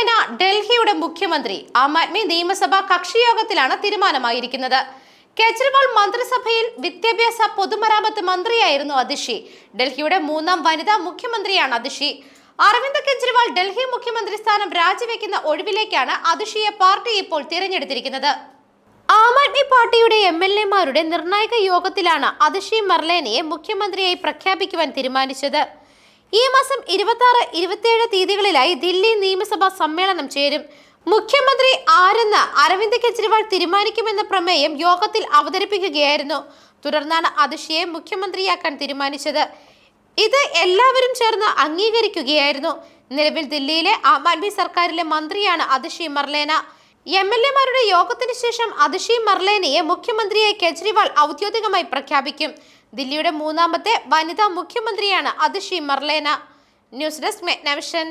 ശിവസേന ഡൽഹിയുടെ മുഖ്യമന്ത്രി ആം ആദ്മി നിയമസഭാ കക്ഷിയോഗത്തിലാണ് തീരുമാനമായിരിക്കുന്നത് കേജ്രിവാൾ മന്ത്രിസഭയിൽ വിദ്യാഭ്യാസ പൊതുമരാമത്ത് മന്ത്രിയായിരുന്നു അതിഷി ഡൽഹിയുടെ മൂന്നാം വനിതാ മുഖ്യമന്ത്രിയാണ് അതിഷി അരവിന്ദ് കെജ്രിവാൾ ഡൽഹി മുഖ്യമന്ത്രി സ്ഥാനം രാജിവെക്കുന്ന ഒഴിവിലേക്കാണ് അതിഷിയെ പാർട്ടി ഇപ്പോൾ തിരഞ്ഞെടുത്തിരിക്കുന്നത് ആം ആദ്മി പാർട്ടിയുടെ എം എൽ എമാരുടെ നിർണായക യോഗത്തിലാണ് അതിഷി മർലേനയെ മുഖ്യമന്ത്രിയായി പ്രഖ്യാപിക്കുവാൻ തീരുമാനിച്ചത് ഈ മാസം ഇരുപത്തി ആറ് ഇരുപത്തിയേഴ് തീയതികളിലായി ദില്ലി നിയമസഭാ സമ്മേളനം ചേരും മുഖ്യമന്ത്രി ആരെന്ന് അരവിന്ദ് കെജ്രിവാൾ തീരുമാനിക്കുമെന്ന പ്രമേയം യോഗത്തിൽ അവതരിപ്പിക്കുകയായിരുന്നു തുടർന്നാണ് അതിഷിയെ മുഖ്യമന്ത്രിയാക്കാൻ തീരുമാനിച്ചത് ഇത് എല്ലാവരും ചേർന്ന് അംഗീകരിക്കുകയായിരുന്നു നിലവിൽ ദില്ലിയിലെ ആം ആദ്മി സർക്കാരിലെ മന്ത്രിയാണ് അതിഷി മർലേന എം എൽ എമാരുടെ യോഗത്തിന് ശേഷം അതിഷി മർലേനയെ മുഖ്യമന്ത്രിയായി കെജ്രിവാൾ ഔദ്യോഗികമായി പ്രഖ്യാപിക്കും ദില്ലിയുടെ മൂന്നാമത്തെ വനിതാ മുഖ്യമന്ത്രിയാണ് അതിഷി മർലേന ന്യൂസ് ഡെസ്ക് മെഗ്നവിഷൻ